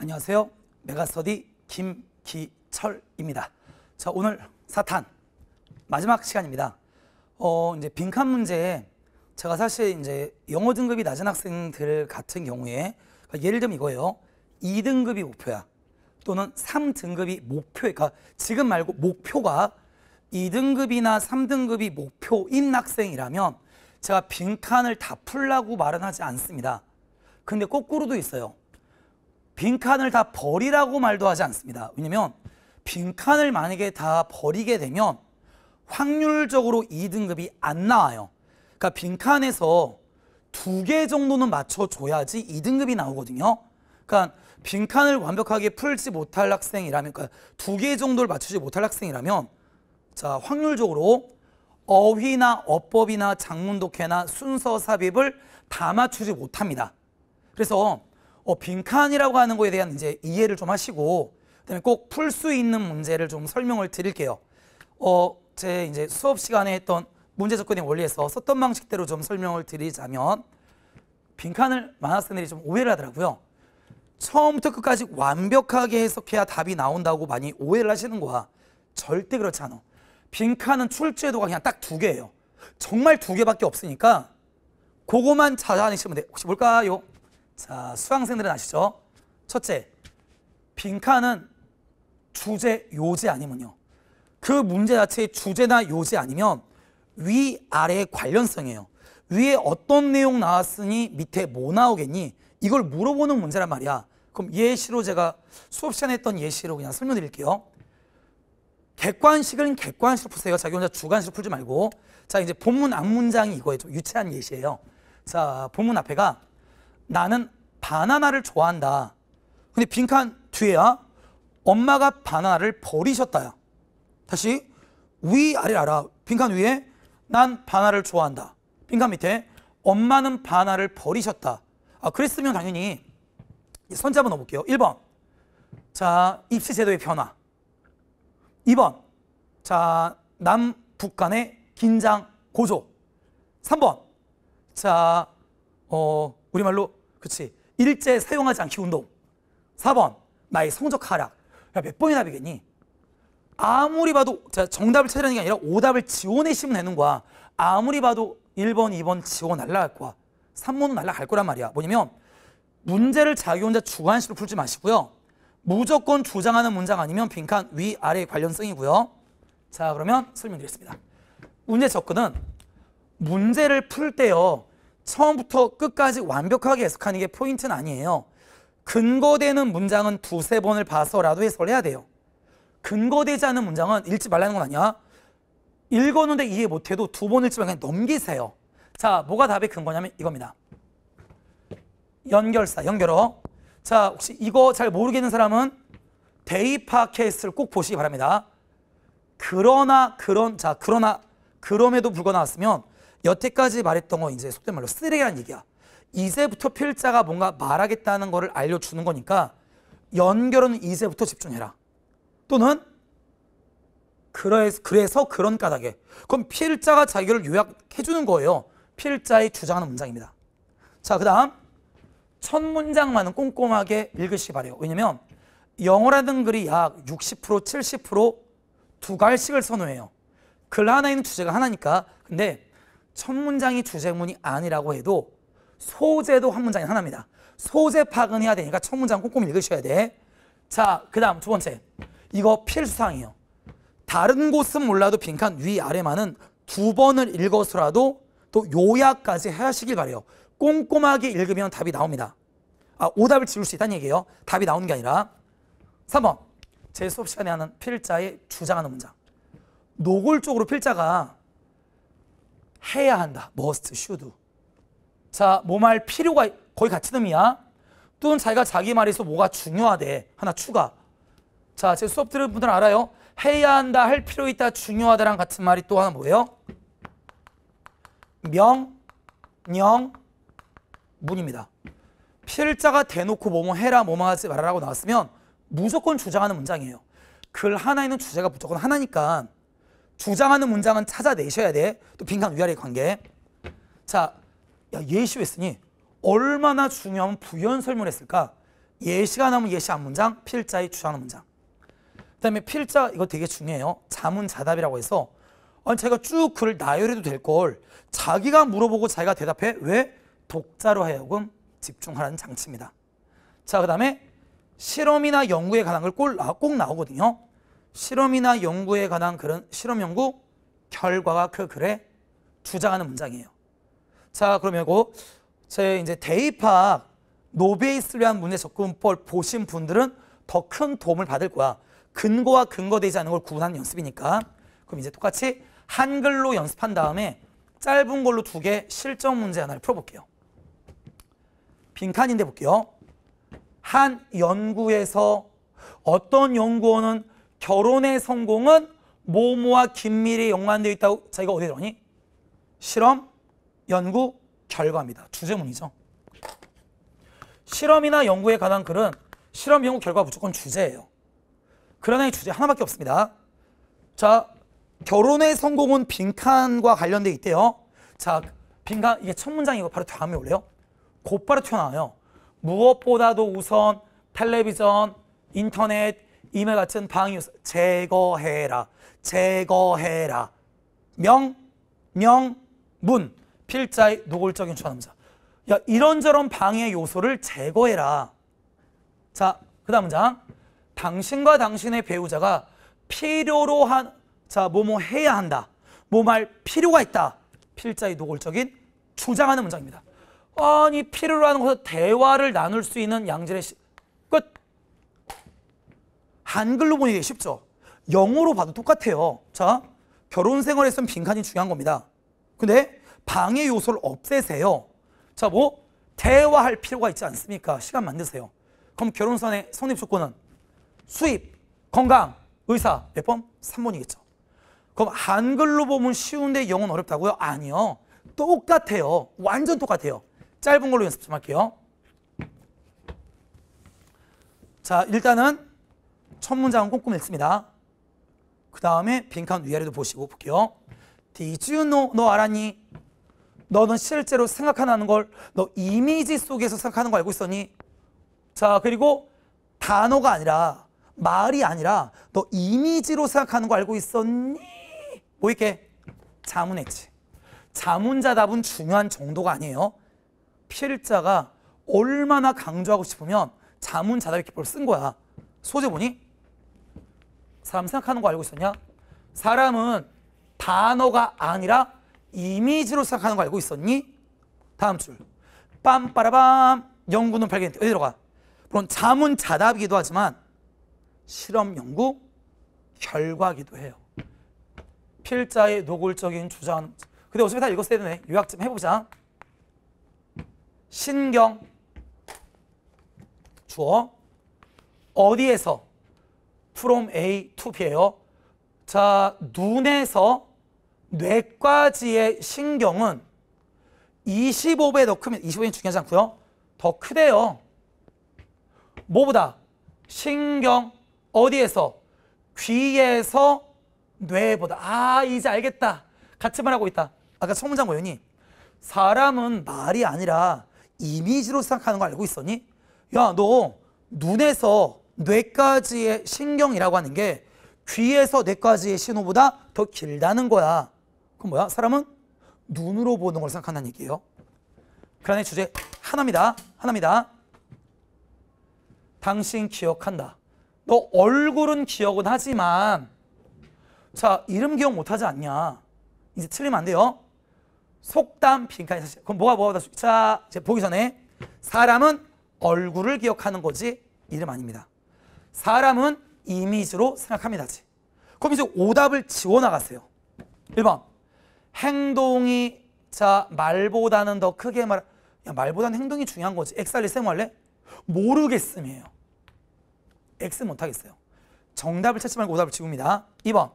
안녕하세요. 메가스터디 김기철입니다. 자, 오늘 사탄 마지막 시간입니다. 어, 이제 빈칸 문제에 제가 사실 이제 영어 등급이 낮은 학생들 같은 경우에 그러니까 예를 들면 이거예요. 2등급이 목표야. 또는 3등급이 목표. 그러니까 지금 말고 목표가 2등급이나 3등급이 목표인 학생이라면 제가 빈칸을 다 풀라고 말은 하지 않습니다. 근데 거꾸로도 있어요. 빈칸을 다 버리라고 말도 하지 않습니다. 왜냐면 빈칸을 만약에 다 버리게 되면 확률적으로 2등급이 안 나와요. 그러니까 빈칸에서 두 개 정도는 맞춰줘야지 2등급이 나오거든요. 그러니까 빈칸을 완벽하게 풀지 못할 학생이라면 그러니까 두 개 정도를 맞추지 못할 학생이라면 자 확률적으로 어휘나 어법이나 장문독해나 순서 삽입을 다 맞추지 못합니다. 그래서 어, 빈칸이라고 하는 거에 대한 이제 이해를 좀 하시고 그다음에 꼭 풀 수 있는 문제를 좀 설명을 드릴게요. 어, 제 이제 수업 시간에 했던 문제 접근의 원리에서 썼던 방식대로 좀 설명을 드리자면 빈칸을 많은 학생좀 오해를 하더라고요. 처음부터 끝까지 완벽하게 해석해야 답이 나온다고 많이 오해를 하시는 거야. 절대 그렇지 않아. 빈칸은 출제도가 그냥 딱 두 개예요. 정말 두 개밖에 없으니까 그거만 찾아내시면 돼. 혹시 뭘까요? 자, 수강생들은 아시죠? 첫째, 빈칸은 주제, 요지 아니면요. 그 문제 자체의 주제나 요지 아니면 위아래의 관련성이에요. 위에 어떤 내용 나왔으니 밑에 뭐 나오겠니? 이걸 물어보는 문제란 말이야. 그럼 예시로 제가 수업 시간에 했던 예시로 그냥 설명드릴게요. 객관식은 객관식으로 푸세요. 자기 혼자 주관식으로 풀지 말고. 자, 이제 본문 앞문장이 이거예요. 유치한 예시예요. 자, 본문 앞에가 나는 바나나를 좋아한다. 근데 빈칸 뒤에야 엄마가 바나나를 버리셨다 다시 위아래 알아. 빈칸 위에 난 바나나를 좋아한다. 빈칸 밑에 엄마는 바나나를 버리셨다. 아, 그랬으면 당연히 선제 한번 넣어볼게요. 1번. 자, 입시 제도의 변화. 2번. 자, 남북 간의 긴장 고조. 3번. 자, 어, 우리말로 그치 일제 사용하지 않기 운동. 4번 나의 성적 하락. 야, 몇 번이나 비겠니? 아무리 봐도 정답을 찾으라는 게 아니라 오답을 지원해시면 되는 거야. 아무리 봐도 1번, 2번 지워 날라갈 거야. 3번은 날라갈 거란 말이야. 뭐냐면 문제를 자기 혼자 주관식으로 풀지 마시고요. 무조건 주장하는 문장 아니면 빈칸 위아래 관련성이고요. 자 그러면 설명드리겠습니다. 문제 접근은 문제를 풀 때요. 처음부터 끝까지 완벽하게 해석하는 게 포인트는 아니에요. 근거되는 문장은 두세 번을 봐서라도 해설을 해야 돼요. 근거되지 않은 문장은 읽지 말라는 건 아니야. 읽었는데 이해 못해도 두 번 읽지 말 그냥 넘기세요. 자, 뭐가 답의 근거냐면 이겁니다. 연결사, 연결어. 자, 혹시 이거 잘 모르겠는 사람은 데이파 케이스를 꼭 보시기 바랍니다. 그러나, 그런, 자, 그러나, 그럼에도 불구하고 나왔으면 여태까지 말했던 거 이제 속된 말로 쓰레기란 얘기야. 이제부터 필자가 뭔가 말하겠다는 거를 알려주는 거니까 연결은 이제부터 집중해라. 또는 그래서, 그래서 그런 까닭에 그럼 필자가 자기를 요약해주는 거예요. 필자의 주장하는 문장입니다. 자, 그 다음 첫 문장만은 꼼꼼하게 읽으시기 바래요. 왜냐면 영어라는 글이 약 60%, 70%두 갈씩을 선호해요. 글하나 있는 주제가 하나니까. 근데 첫 문장이 주제문이 아니라고 해도 소재도 한 문장이 하나입니다. 소재 파악 해야 되니까 첫 문장 꼼꼼히 읽으셔야 돼. 자, 그 다음 두 번째. 이거 필수사항이에요. 다른 곳은 몰라도 빈칸 위 아래만은 두 번을 읽어서라도 또 요약까지 하시길 바래요. 꼼꼼하게 읽으면 답이 나옵니다. 아, 오답을 지울 수 있다는 얘기예요. 답이 나오는 게 아니라. 3번. 제 수업 시간에 하는 필자의 주장하는 문장. 노골적으로 필자가 해야 한다. must, should. 자, 뭐 말 필요가 거의 같은 의미야. 또는 자기가 자기 말에서 뭐가 중요하대. 하나 추가. 자, 제 수업 들은 분들은 알아요. 해야 한다, 할 필요 있다, 중요하다랑 같은 말이 또 하나 뭐예요? 명, 령, 문입니다. 필자가 대놓고 뭐 뭐 해라, 뭐뭐 하지 말아라고 나왔으면 무조건 주장하는 문장이에요. 글 하나에는 주제가 무조건 하나니까 주장하는 문장은 찾아내셔야 돼. 또 빈칸 위아래 관계. 자, 야, 예시했으니 얼마나 중요한 부연 설문했을까? 예시가 나면 예시 안 문장, 필자의 주장하는 문장. 그다음에 필자 이거 되게 중요해요. 자문 자답이라고 해서 아니 제가 쭉 글을 나열해도 될걸 자기가 물어보고 자기가 대답해 왜 독자로 하여금 집중하라는 장치입니다. 자 그다음에 실험이나 연구에 관한 걸꼭 아, 나오거든요. 실험이나 연구에 관한 그런 실험 연구 결과가 그 글에 주장하는 문장이에요. 자, 그러면 이제 이제 대입학 노베이스를 한 문제 접근법 보신 분들은 더 큰 도움을 받을 거야. 근거와 근거되지 않은 걸 구분하는 연습이니까. 그럼 이제 똑같이 한글로 연습한 다음에 짧은 걸로 두 개 실정 문제 하나를 풀어볼게요. 빈칸인데 볼게요. 한 연구에서 어떤 연구원은 결혼의 성공은 모모와 긴밀히 연관되어 있다고 자기가 어디에 들어니? 실험, 연구, 결과입니다. 주제문이죠. 실험이나 연구에 관한 글은 실험, 연구, 결과 무조건 주제예요. 그러나 이 주제 하나밖에 없습니다. 자, 결혼의 성공은 빈칸과 관련돼 있대요. 자, 빈칸 이게 첫 문장이고 바로 다음에 올래요. 곧바로 튀어나와요. 무엇보다도 우선 텔레비전, 인터넷, 임의 같은 방이 제거해라. 제거해라. 명, 명, 문. 필자의 노골적인 초남자. 야, 이런저런 방해 요소를 제거해라. 자, 그 다음 문장. 당신과 당신의 배우자가 필요로 한, 자, 뭐뭐 뭐 해야 한다. 뭐 말 필요가 있다. 필자의 노골적인 주장하는 문장입니다. 아니, 필요로 하는 것에 대화를 나눌 수 있는 양질의 한글로 보는 게 쉽죠. 영어로 봐도 똑같아요. 자, 결혼 생활에선 빈칸이 중요한 겁니다. 근데 방해 요소를 없애세요. 자, 뭐 대화할 필요가 있지 않습니까? 시간 만드세요. 그럼 결혼선의 성립 조건은 수입, 건강, 의사 몇 번? 3번이겠죠. 그럼 한글로 보면 쉬운데 영어는 어렵다고요? 아니요. 똑같아요. 완전 똑같아요. 짧은 걸로 연습 좀 할게요. 자, 일단은 첫 문장은 꼼꼼히 읽습니다. 그 다음에 빈칸 위아래도 보시고 볼게요. Did you know? 너 알았니? 너는 실제로 생각하는 걸 너 이미지 속에서 생각하는 거 알고 있었니? 자 그리고 단어가 아니라 말이 아니라 너 이미지로 생각하는 거 알고 있었니? 뭐 이렇게 자문했지. 자문자 답은 중요한 정도가 아니에요. 필자가 얼마나 강조하고 싶으면 자문자 답 이렇게 쓴 거야. 소재 보니 사람 생각하는 거 알고 있었냐? 사람은 단어가 아니라 이미지로 생각하는 거 알고 있었니? 다음 줄. 빰빠라밤. 연구는 발견했대. 어디 들어가? 물론 자문자답이기도 하지만 실험 연구 결과기도 해요. 필자의 노골적인 주장. 근데 어차피 다 읽었어야 되네. 요약 좀 해보자. 신경 주어 어디에서 from A to B예요. 자, 눈에서 뇌까지의 신경은 25배 더 크면 25배는 중요하지 않고요. 더 크대요. 뭐보다 신경 어디에서 귀에서 뇌보다 아 이제 알겠다 같이 말하고 있다 아까 청문장 고연이 사람은 말이 아니라 이미지로 생각하는 거 알고 있었니? 야너 눈에서 뇌까지의 신경이라고 하는 게 귀에서 뇌까지의 신호보다 더 길다는 거야. 그럼 뭐야? 사람은 눈으로 보는 걸 생각한다는 얘기예요. 그란의 주제 하나입니다. 하나입니다. 당신 기억한다. 너 얼굴은 기억은 하지만 자 이름 기억 못하지 않냐. 이제 틀리면 안 돼요. 속담 빈칸이 사실 그럼 뭐가 뭐가 다자 이제 보기 전에 사람은 얼굴을 기억하는 거지 이름 아닙니다. 사람은 이미지로 생각합니다. 그럼 이제 오답을 지워나갔어요. 1번 행동이 자 말보다는 더 크게 말 야, 말보다는 행동이 중요한 거지. 엑살리 세모할래? 모르겠음이에요. X 못하겠어요. 정답을 찾지 말고 오답을 지웁니다. 2번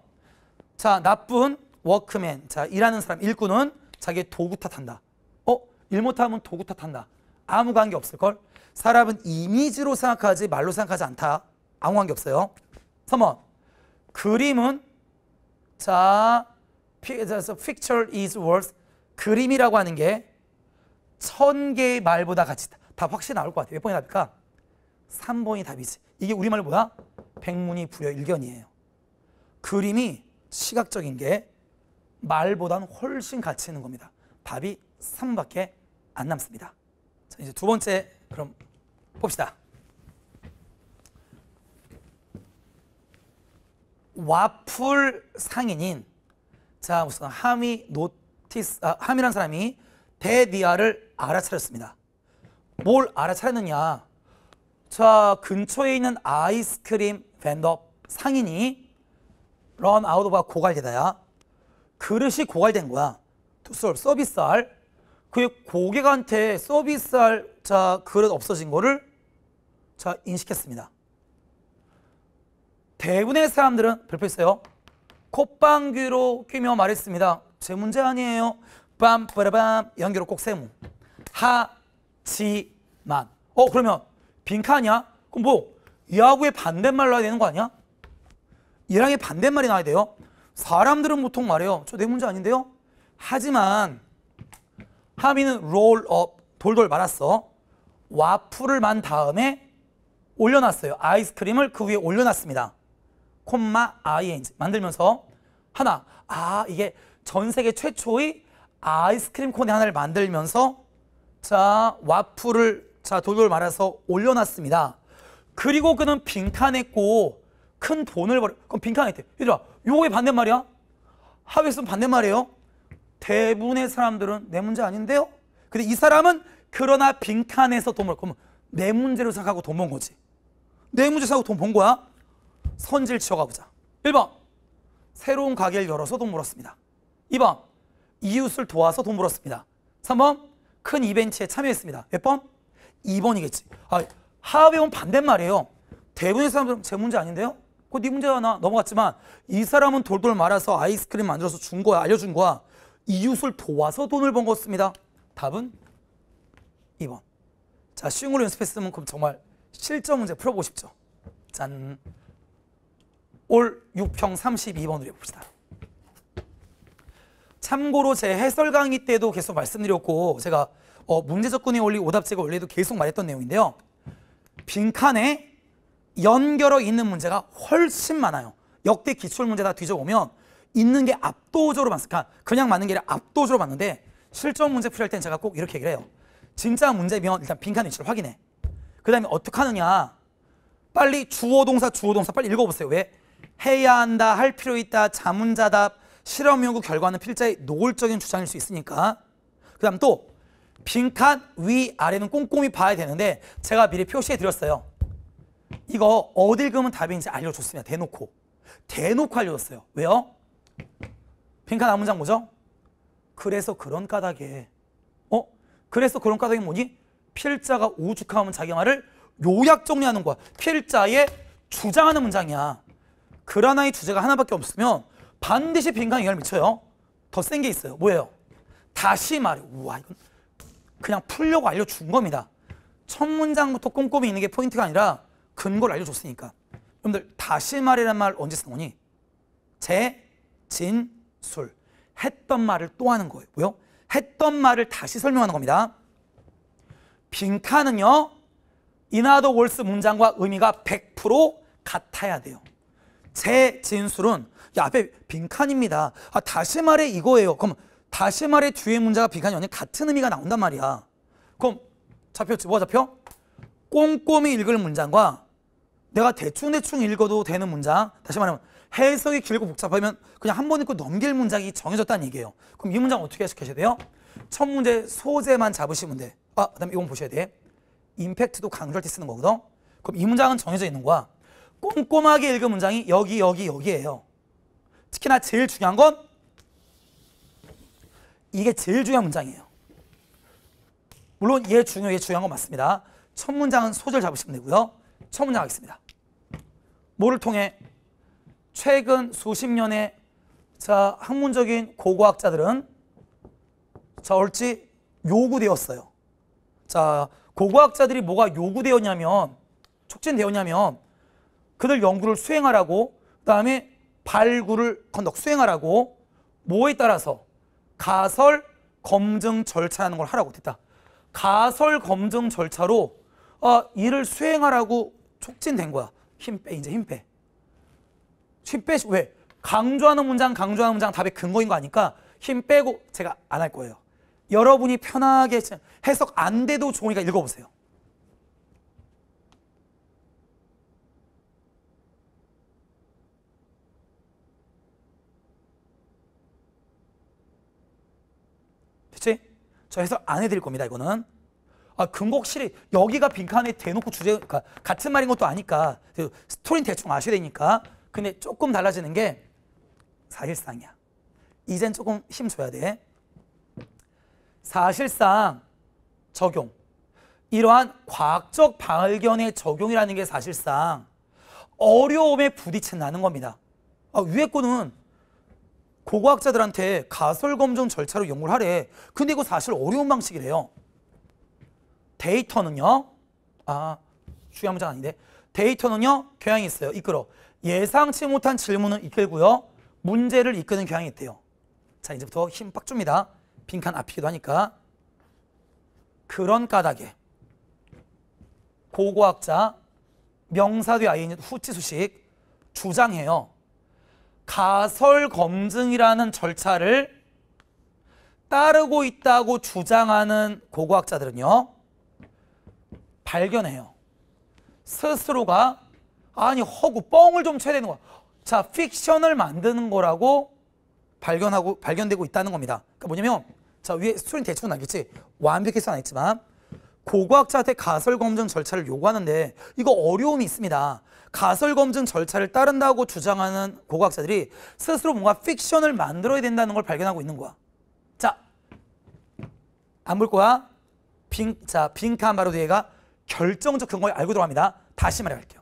자 나쁜 워크맨 자 일하는 사람 일꾼은 자기 도구 탓한다. 어? 일 못하면 도구 탓한다. 아무 관계 없을걸? 사람은 이미지로 생각하지 말로 생각하지 않다. 아무 관계 없어요. 3번. 그림은 자, picture is worth 그림이라고 하는 게 천 개의 말보다 가치다. 답 확실히 나올 것 같아요. 몇 번이 답일까? 3번이 답이지. 이게 우리말로 뭐야? 백문이 불여 일견이에요. 그림이 시각적인 게 말보단 훨씬 가치 있는 겁니다. 답이 3밖에 안 남습니다. 자, 이제 두 번째 그럼 봅시다. 와플 상인인 자 우선 하미 노티스 아, 함이라 사람이 데디아를 알아차렸습니다. 뭘 알아차렸느냐? 자 근처에 있는 아이스크림 벤더 상인이 런 아웃오브 고갈되다야 그릇이 고갈된 거야. 투솔 서비스할 그 고객한테 서비스할 자 그릇 없어진 거를 자 인식했습니다. 대부분의 사람들은 별표했어요. 콧방귀로 뀌며 말했습니다. 제 문제 아니에요. 빰빠라밤 연결을 꼭 세무. 하지만. 어 그러면 빈칸이야? 그럼 뭐 야구의 반대말 나야 되는 거 아니야? 얘랑의 반대말이 나야 돼요. 사람들은 보통 말해요. 저 내 문제 아닌데요. 하지만 하미는 롤업 돌돌 말았어. 와플을 만 다음에 올려놨어요. 아이스크림을 그 위에 올려놨습니다. 콤마 아이엔지 만들면서 하나 아 이게 전 세계 최초의 아이스크림 콘의 하나를 만들면서 자 와플을 자 돌돌 말아서 올려놨습니다. 그리고 그는 빈칸했고 큰 돈을 벌 그럼 빈칸했대. 얘들아 요거의 반대말이야? 하위수는 반대말이에요. 대부분의 사람들은 내 문제 아닌데요? 근데 이 사람은 그러나 빈칸에서 돈 벌. 그러면 내 문제로 생각하고 돈 번 거지. 내 문제 사고돈 번 거야. 선지를 치워가 보자. 1번 새로운 가게를 열어서 돈 벌었습니다. 2번 이웃을 도와서 돈 벌었습니다. 3번 큰 이벤트에 참여했습니다. 몇 번? 2번이겠지. 아, 하합의 반대말이에요. 대부분의 사람들은 제 문제 아닌데요? 그거 네 문제야 나 넘어갔지만 이 사람은 돌돌 말아서 아이스크림 만들어서 준 거야 알려준 거야 이웃을 도와서 돈을 번 것습니다 답은 2번 자 쉬운 걸로 연습했으면 그럼 정말 실전 문제 풀어보고 싶죠 짠올 6평 32번으로 해봅시다. 참고로 제 해설 강의 때도 계속 말씀드렸고 제가 어, 문제 접근의 원리, 오답 제거 원리도 계속 말했던 내용인데요. 빈칸에 연결어 있는 문제가 훨씬 많아요. 역대 기출문제 다 뒤져보면 있는 게 압도적으로 많습니다. 그러니까 그냥 맞는 게 아니라 압도적으로 많은데 실전 문제 풀이할 때는 제가 꼭 이렇게 얘기를 해요. 진짜 문제면 일단 빈칸 위치를 확인해. 그 다음에 어떻게 하느냐. 빨리 주어동사, 주어동사 빨리 읽어보세요. 왜? 해야 한다, 할 필요 있다, 자문자답, 실험 연구 결과는 필자의 노골적인 주장일 수 있으니까 그 다음 또 빈칸 위 아래는 꼼꼼히 봐야 되는데 제가 미리 표시해 드렸어요 이거 어딜 그으면 답인지 알려줬습니다 대놓고 대놓고 알려줬어요 왜요? 빈칸 아 문장 뭐죠? 그래서 그런 까닭에 어? 그래서 그런 까닭이 뭐니? 필자가 우죽하면 자기 말을 요약 정리하는 거야 필자의 주장하는 문장이야 그라나의 주제가 하나밖에 없으면 반드시 빈칸 영향을 미쳐요. 더 센 게 있어요. 뭐예요? 다시 말해. 우와 이건 그냥 풀려고 알려준 겁니다. 첫 문장부터 꼼꼼히 있는 게 포인트가 아니라 근거를 알려줬으니까. 여러분들 다시 말이란 말 언제 쓰는 거니? 제, 진, 술. 했던 말을 또 하는 거예요. 뭐요? 했던 말을 다시 설명하는 겁니다. 빈칸은요. 이나더 월스 문장과 의미가 100% 같아야 돼요. 새 진술은 야, 앞에 빈칸입니다. 아, 다시 말해 이거예요. 그럼 다시 말해 뒤에 문제가 빈칸이 아니 같은 의미가 나온단 말이야. 그럼 잡혀, 뭐 잡혀? 꼼꼼히 읽을 문장과 내가 대충대충 읽어도 되는 문장 다시 말하면 해석이 길고 복잡하면 그냥 한 번 읽고 넘길 문장이 정해졌다는 얘기예요. 그럼 이 문장 어떻게 해석하셔야 돼요? 첫 문제 소재만 잡으시면 돼. 아, 그다음에 이건 보셔야 돼. 임팩트도 강조할 때 쓰는 거거든. 그럼 이 문장은 정해져 있는 거야. 꼼꼼하게 읽은 문장이 여기 여기 여기예요. 특히나 제일 중요한 건 이게 제일 중요한 문장이에요. 물론 얘 중요 얘 중요한 건 맞습니다. 첫 문장은 소절 잡으시면 되고요. 첫 문장 하겠습니다. 뭐를 통해 최근 수십 년의 자 학문적인 고고학자들은 자 옳지 요구되었어요. 자 고고학자들이 뭐가 요구되었냐면 촉진되었냐면 그들 연구를 수행하라고 그다음에 발굴을 건덕 수행하라고 뭐에 따라서 가설 검증 절차라는 걸 하라고 됐다. 가설 검증 절차로 어, 아, 일을 수행하라고 촉진된 거야. 힘 빼, 이제 힘 빼. 힘 빼, 왜? 강조하는 문장, 강조하는 문장 답의 근거인 거 아니까 힘 빼고 제가 안 할 거예요. 여러분이 편하게 해석 안 돼도 좋으니까 읽어보세요. 저 해석 안 해드릴 겁니다. 이거는. 아, 근곡실이 여기가 빈칸에 대놓고 주제 가 그러니까 같은 말인 것도 아니까 그 스토리는 대충 아셔야 되니까 근데 조금 달라지는 게 사실상이야. 이젠 조금 힘 줘야 돼. 사실상 적용. 이러한 과학적 발견의 적용이라는 게 사실상 어려움에 부딪힌다는 겁니다. 아, 위에 거는 고고학자들한테 가설 검증 절차로 연구를 하래. 근데 이거 사실 어려운 방식이래요. 데이터는요. 아, 중요한 문제 아닌데. 데이터는요. 교양이 있어요. 이끌어. 예상치 못한 질문을 이끌고요. 문제를 이끄는 교양이 있대요. 자, 이제부터 힘 빡 줍니다. 빈칸 앞이기도 하니까. 그런 까닭에 고고학자 명사뒤 아이 후치수식 주장해요. 가설 검증이라는 절차를 따르고 있다고 주장하는 고고학자들은요. 발견해요. 스스로가 아니 허구 뻥을 좀 쳐야 되는 거야. 자, 픽션을 만드는 거라고 발견하고 발견되고 있다는 겁니다. 그 뭐냐면 자, 위에 수준 대충 나겠지. 완벽해서는 아니지만 고고학자한테 가설 검증 절차를 요구하는데 이거 어려움이 있습니다. 가설 검증 절차를 따른다고 주장하는 고고학자들이 스스로 뭔가 픽션을 만들어야 된다는 걸 발견하고 있는 거야. 자, 안볼 거야. 빈, 자, 빈칸 바로 뒤에가 결정적 근거에 알고 들어갑니다. 다시 말할게요.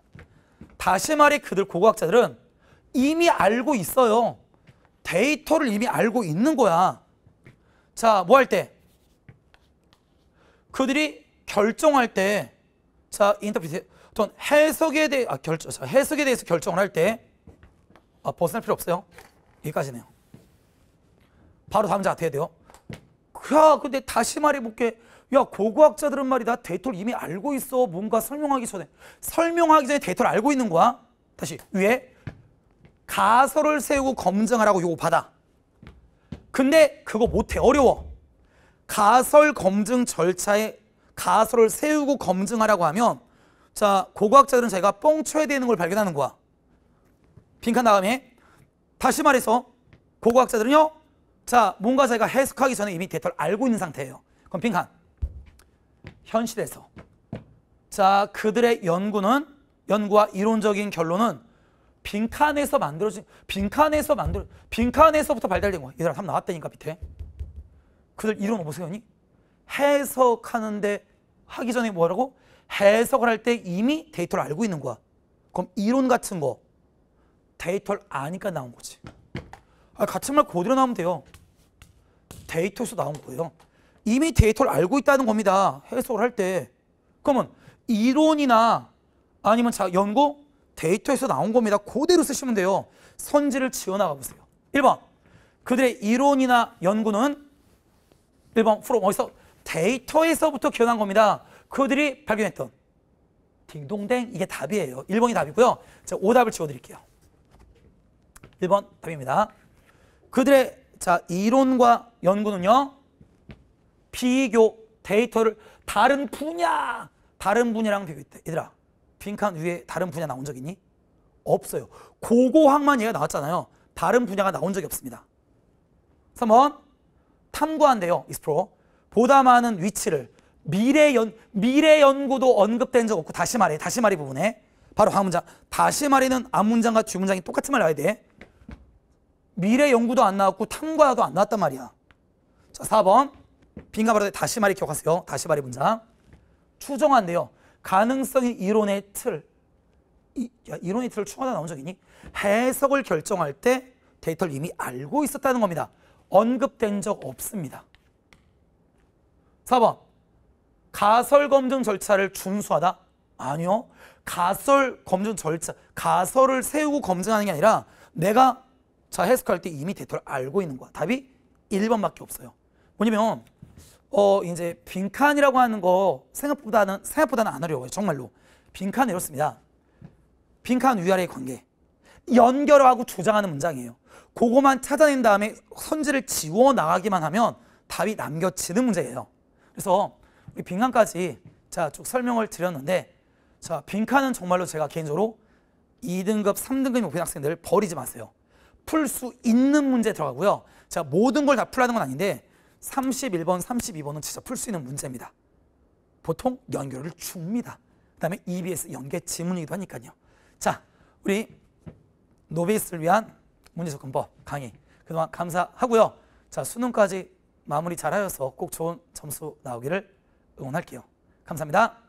다시 말해 그들 고고학자들은 이미 알고 있어요. 데이터를 이미 알고 있는 거야. 자, 뭐 할 때? 그들이 결정할 때, 자, 인터피트 어떤 해석에 대해 아, 결 해석에 대해서 결정을 할때 아, 벗어날 필요 없어요. 여기까지네요. 바로 다음 장어떻 돼요? 야, 근데 다시 말해볼게. 야, 고고학자들은 말이다. 데이터를 이미 알고 있어. 뭔가 설명하기 전에. 설명하기 전에 데이터를 알고 있는 거야. 다시 위에 가설을 세우고 검증하라고 요거 받아. 근데 그거 못해. 어려워. 가설 검증 절차에 가설을 세우고 검증하라고 하면 자, 고고학자들은 자기가 뻥쳐야 되는 걸 발견하는 거야. 빈칸 나감에 다시 말해서 고고학자들은요. 자, 뭔가 자기가 해석하기 전에 이미 데이터를 알고 있는 상태예요. 그럼 빈칸. 현실에서 자, 그들의 연구는 연구와 이론적인 결론은 빈칸에서 만들어진 빈칸에서 만들 빈칸에서부터 발달된 거야. 얘들아, 답 나왔다니까 밑에. 그들 이론 보세요, 언니. 해석하는데 하기 전에 뭐라고? 해석을 할 때 이미 데이터를 알고 있는 거야. 그럼 이론 같은 거 데이터를 아니까 나온 거지. 아, 같은 말 그대로 나오면 돼요. 데이터에서 나온 거예요. 이미 데이터를 알고 있다는 겁니다. 해석을 할 때. 그러면 이론이나 아니면 자, 연구 데이터에서 나온 겁니다. 그대로 쓰시면 돼요. 선지를 지어나가 보세요. 1번 그들의 이론이나 연구는 1번 프롬 어디서 데이터에서부터 기원한 겁니다. 그들이 발견했던 딩동댕 이게 답이에요. 1번이 답이고요. 자, 오답을 지워드릴게요. 1번 답입니다. 그들의 자 이론과 연구는요. 비교 데이터를 다른 분야 다른 분야랑 비교했대. 얘들아 빈칸 위에 다른 분야 나온 적 있니? 없어요. 고고학만 얘가 나왔잖아요. 다른 분야가 나온 적이 없습니다. 3번 탐구한대요. 이스프로 보다 많은 위치를 미래 연 미래 연구도 언급된 적 없고 다시 말해 다시 말해 부분에 바로 화문장 다시 말해는 앞문장과 뒷문장이 똑같은 말 나와야 돼 미래 연구도 안 나왔고 탐과도 안 나왔단 말이야 자 4번 빈가 바로 다시 말해 기억하세요 다시 말해 문장 추정한데요 가능성이 이론의 틀 이, 야, 이론의 틀을 추가하다 나온 적 있니? 해석을 결정할 때 데이터를 이미 알고 있었다는 겁니다 언급된 적 없습니다 4번 가설 검증 절차를 준수하다? 아니요. 가설 검증 절차, 가설을 세우고 검증하는 게 아니라 내가 자 해석할 때 이미 데이터를 알고 있는 거야. 답이 1번밖에 없어요. 뭐냐면 어 이제 빈칸이라고 하는 거 생각보다는 생각보다는 안 어려워요. 정말로 빈칸 이렇습니다. 빈칸 위아래의 관계 연결하고 조장하는 문장이에요. 그거만 찾아낸 다음에 선지를 지워 나가기만 하면 답이 남겨지는 문제예요. 그래서 빈칸까지 자, 쭉 설명을 드렸는데 자, 빈칸은 정말로 제가 개인적으로 2등급, 3등급인 목표 학생들 버리지 마세요. 풀 수 있는 문제 들어가고요. 자, 모든 걸 다 풀라는 건 아닌데 31번, 32번은 진짜 풀 수 있는 문제입니다. 보통 연결을 줍니다. 그 다음에 EBS 연계 지문이기도 하니까요. 자, 우리 노베이스를 위한 문제 접근법 강의 그동안 감사하고요. 자, 수능까지 마무리 잘하여서 꼭 좋은 점수 나오기를 응원할게요. 감사합니다.